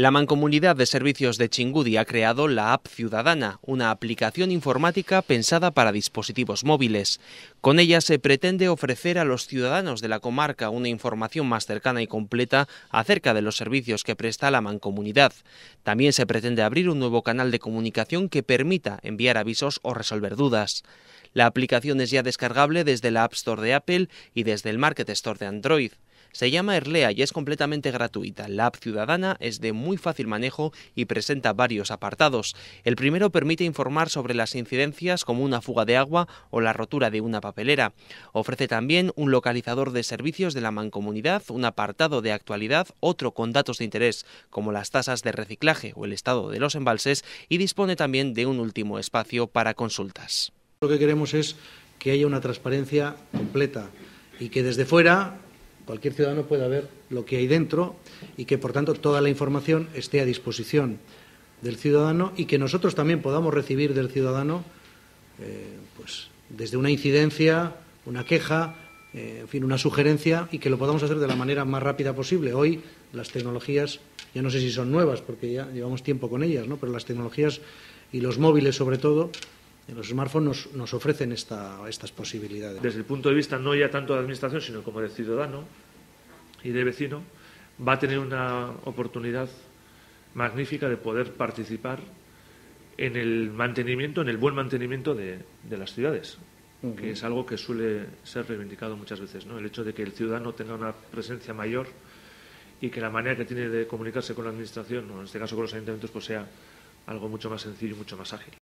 La Mancomunidad de Servicios de Chingudi ha creado la App Ciudadana, una aplicación informática pensada para dispositivos móviles. Con ella se pretende ofrecer a los ciudadanos de la comarca una información más cercana y completa acerca de los servicios que presta la Mancomunidad. También se pretende abrir un nuevo canal de comunicación que permita enviar avisos o resolver dudas. La aplicación es ya descargable desde la App Store de Apple y desde el Market Store de Android. Se llama Erlea y es completamente gratuita. La app ciudadana es de muy fácil manejo y presenta varios apartados. El primero permite informar sobre las incidencias como una fuga de agua o la rotura de una papelera. Ofrece también un localizador de servicios de la mancomunidad, un apartado de actualidad, otro con datos de interés como las tasas de reciclaje o el estado de los embalses y dispone también de un último espacio para consultas. Lo que queremos es que haya una transparencia completa y que desde fuera cualquier ciudadano pueda ver lo que hay dentro y que, por tanto, toda la información esté a disposición del ciudadano y que nosotros también podamos recibir del ciudadano, eh, pues, desde una incidencia, una queja, eh, en fin, una sugerencia y que lo podamos hacer de la manera más rápida posible. Hoy las tecnologías, ya no sé si son nuevas porque ya llevamos tiempo con ellas, Pero las tecnologías y los móviles, sobre todo, los smartphones nos, ofrecen estas posibilidades. Desde el punto de vista no ya tanto de la administración, sino como del ciudadano, y de vecino, va a tener una oportunidad magnífica de poder participar en el mantenimiento, en el buen mantenimiento de, las ciudades, que es algo que suele ser reivindicado muchas veces, ¿no? El hecho de que el ciudadano tenga una presencia mayor y que la manera que tiene de comunicarse con la administración, o en este caso con los ayuntamientos, pues sea algo mucho más sencillo y mucho más ágil.